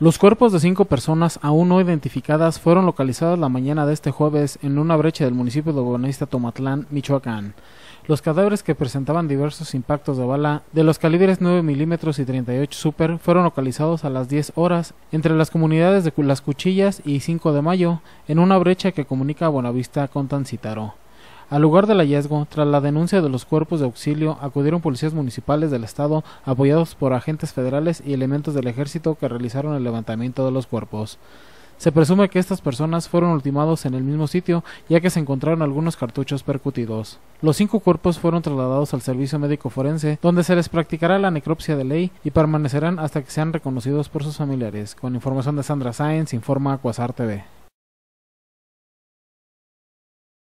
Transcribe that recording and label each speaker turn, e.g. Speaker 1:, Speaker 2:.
Speaker 1: Los cuerpos de cinco personas aún no identificadas fueron localizados la mañana de este jueves en una brecha del municipio de Gobernista Tomatlán, Michoacán. Los cadáveres que presentaban diversos impactos de bala de los calibres 9 milímetros y 38 super fueron localizados a las 10 horas entre las comunidades de Las Cuchillas y 5 de Mayo en una brecha que comunica a Buenavista con Tancítaro. Al lugar del hallazgo, tras la denuncia de los cuerpos de auxilio, acudieron policías municipales del estado apoyados por agentes federales y elementos del ejército que realizaron el levantamiento de los cuerpos. Se presume que estas personas fueron ultimados en el mismo sitio, ya que se encontraron algunos cartuchos percutidos. Los cinco cuerpos fueron trasladados al servicio médico forense, donde se les practicará la necropsia de ley y permanecerán hasta que sean reconocidos por sus familiares. Con información de Sandra Sáenz, informa Cuasar TV.